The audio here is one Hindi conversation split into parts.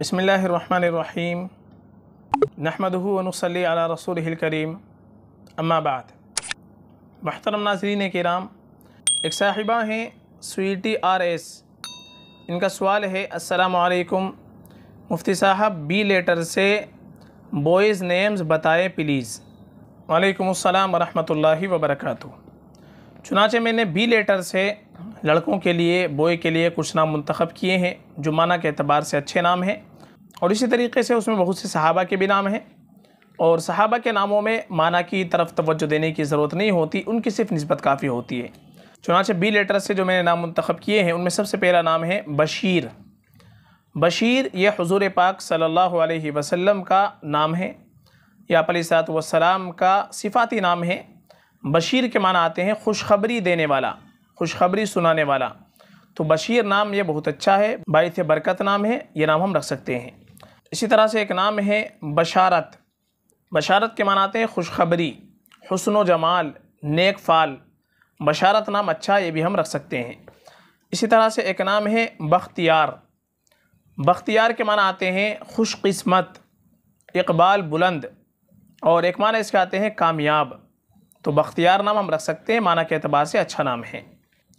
बसमीम नहमदनसली रसूल करीम अम्माबाद महतरम नाजरीन कराम एक साहिबा हैं स्वीटी आर एस इनका सवाल है असलकुम मुफ्ती साहब बी लेटर से बॉयज़ नेम्स बताएं प्लीज़ वालेकुम अस्सलाम वरहमतुल्लाहि वबरकातु चुनाचे मैंने बी लेटर से लड़कों के लिए बॉय के लिए कुछ नाम मंतखब किए हैं जो माना के अतबार से अच्छे नाम हैं और इसी तरीके से उसमें बहुत से सहाबा के भी नाम हैं और सहाबा के नामों में माना की तरफ तवज्जो देने की ज़रूरत नहीं होती उनकी सिर्फ नस्बत काफ़ी होती है चुनाचे बी लेटर से जो मैंने नाम मंतखब किए हैं उनमें सबसे पहला नाम है बशीर बशीर ये हजूर पाक सल्लल्लाहु अलैहि वसल्लम का नाम है या पलिसात वसलाम का सिफाती नाम है बशीर के माना आते हैं खुशखबरी देने वाला खुशखबरी सुनाने वाला तो बशीर नाम ये बहुत अच्छा है बायस बरकत नाम है ये नाम हम रख सकते हैं इसी तरह से एक नाम है बशारत बशारत के मानाते हैं खुशखबरी हसन व जमाल नेक फ़ाल बशारत नाम अच्छा ये भी हम रख सकते हैं इसी तरह से एक नाम है बख्तियार बख्तियार के माना आते हैं खुशकस्मत इकबाल बुलंद और एक माना इसके आते हैं कामयाब तो बख्तियार नाम हम रख सकते हैं माना के अतबार से अच्छा नाम है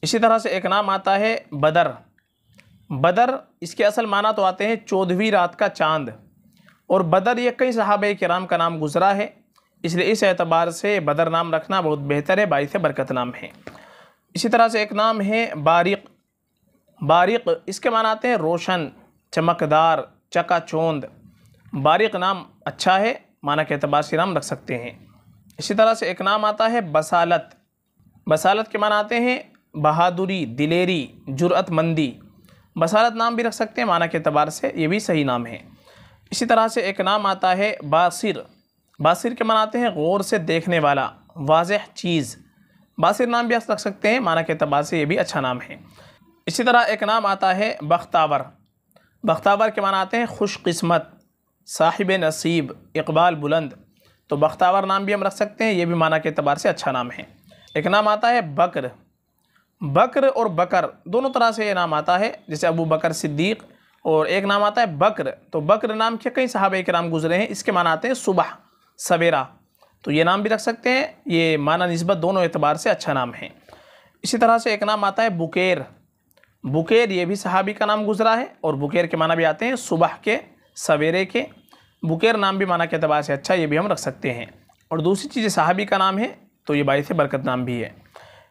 इसी तरह से एक नाम आता है बदर बदर इसके असल माना तो आते हैं चौदहवीं रात का चांद और बदर ये कई साहब कराम का नाम गुजरा है इसलिए इस एतबार से बदर नाम रखना बहुत बेहतर है बाईस बरकत नाम है इसी तरह से एक नाम है बारिक बारिक इसके माना आते हैं रोशन चमकदार चका चकाचौंध बारिक नाम अच्छा है माना के अतबार से नाम रख सकते हैं इसी तरह से एक नाम आता है बसालत बसालत के मान आते हैं बहादुरी दिलेरी जुरतमंदी बसारत नाम भी रख सकते हैं माना के अतबार से ये भी सही नाम है इसी तरह से एक नाम आता है बासिर बासिर के मनाते हैं गौर से देखने वाला वाज चीज़ बासिर नाम भी आप रख सकते हैं माना के अतबार से ये भी अच्छा नाम है इसी तरह एक नाम आता है बख्तावर बख्तावर के मनाते आते हैं खुशकस्मत साहिब नसीब इकबाल बुलंद तो बख्तावर नाम भी हम रख सकते हैं ये भी माना के अतबार से अच्छा नाम है एक नाम आता है बकर बकर और बकर दोनों तरह से ये नाम आता है जैसे अबू बकर सिद्दीक़ और एक नाम आता है बकर तो बकर नाम के कई साहब के नाम गुजरे हैं इसके माना आते हैं सुबह सवेरा तो ये नाम भी रख सकते हैं ये माना नस्बत दोनों एतबार से अच्छा नाम है इसी तरह से एक नाम आता है बुकेर बुकेर ये भी सहाबी का नाम गुजरा है और बुकेर के माना भी आते हैं सुबह के सवेरे के बुकेर नाम भी माना के अतबार से अच्छा ये भी हम रख सकते हैं और दूसरी चीज़ सहाबी का नाम है तो ये बाईस बरकत नाम भी है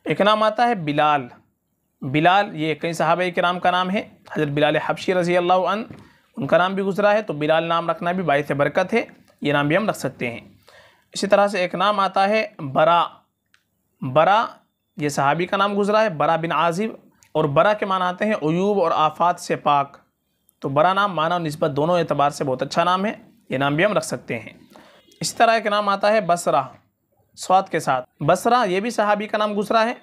एक नाम आता है बिलाल बिलाल ये कई साहब कराम का नाम है हज़रत बिलाल हबशी रजी अल्लाह उनका नाम भी गुजरा है तो बिलाल नाम रखना भी बायस बरकत है ये नाम भी हम रख सकते हैं इसी तरह से एक नाम आता है बरा बरा ये सहाबी का नाम गुजरा है बरा बिन आजिब और बरा के मान आते हैं अयूब और आफात से पाक तो बरा नाम मानव नस्बत दोनों एतबार से बहुत अच्छा नाम है ये नाम भी हम रख सकते हैं इसी तरह एक नाम आता है बसरा स्वाद के साथ बसरा ये भी सहाबी का नाम गुजरा है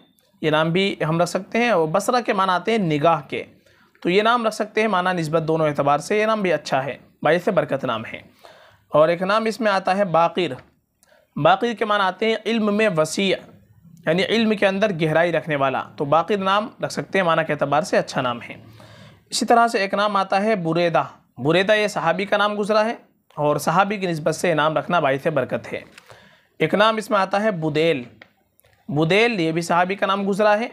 ये नाम भी हम रख सकते हैं और बसरा के मान आते हैं निगाह के तो ये नाम रख सकते हैं माना नस्बत दोनों एतबार से ये नाम भी अच्छा है बाई से बरकत नाम है और एक नाम इसमें आता है बाकिर बाकिर के मान आते हैं इल्म में वसी यानी इल्म के अंदर गहराई रखने वाला तो बाकिर नाम रख सकते हैं माना के अतबार से अच्छा नाम है इसी तरह से एक नाम आता है बुरेदा बुरेदा ये सहाबी का नाम गुजरा है और सहाबी की नस्बत से नाम रखना बाई से बरकत है एक नाम इसमें आता है बुदेल बुदेल ये भी सहाबी का नाम गुजरा है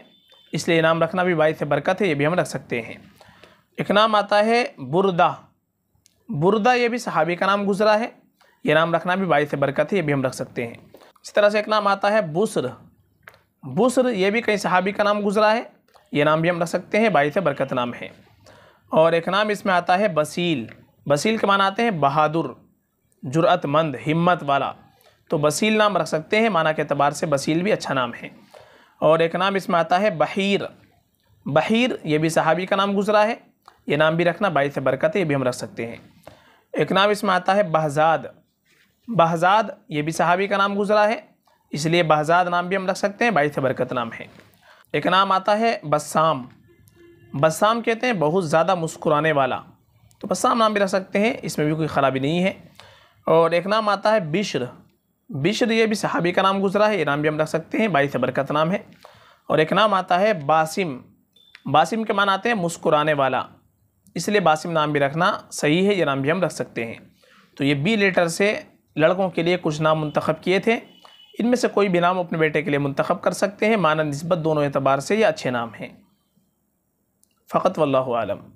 इसलिए नाम रखना भी बाई से बरकत है ये भी हम रख सकते हैं एक नाम आता है बुरदा बुरदा ये भी सहाबी का नाम गुजरा है ये नाम रखना भी बाई से बरकत है ये भी हम रख सकते हैं इस तरह से एक नाम आता है बुसर बुसर ये भी कई सहाबी का नाम गुजरा है ये नाम भी हम रख सकते हैं बाई से बरकत नाम है और एक नाम इसमें आता है बसील बसील के मान आते हैं बहादुर जुरतमंद हिम्मत वाला तो बसील नाम रख सकते हैं माना के अतबार से बसील भी अच्छा नाम है और एक नाम इसमें आता है बहीर बहीर ये भी सहाबी का नाम गुजरा है ये नाम भी रखना बाईस बरकत है ये भी हम रख सकते हैं एक नाम इसमें आता है बहजाद बहजाद ये भी सहाबी का नाम गुजरा है इसलिए बहजाद नाम भी हम रख सकते हैं से बरकत नाम है एक नाम आता है बसाम बसाम कहते हैं बहुत ज़्यादा मुस्कुराने वाला तो बसाम नाम भी रख सकते हैं इसमें भी कोई ख़राबी नहीं है और एक नाम आता है बिश्र बिशर ये भी सहाबी का नाम गुजरा है ये नाम भी हम रख सकते हैं बाई सबर का नाम है और एक नाम आता है बासिम बासिम के मान आते हैं मुस्कुराने वाला इसलिए बासिम नाम भी रखना सही है ये नाम भी हम रख सकते हैं तो ये बी लेटर से लड़कों के लिए कुछ नाम मंतखब किए थे इनमें से कोई भी नाम अपने बेटे के लिए मंतखब कर सकते हैं माना नस्बत दोनों एतबार से ये अच्छे नाम हैं फ़कत वल्लम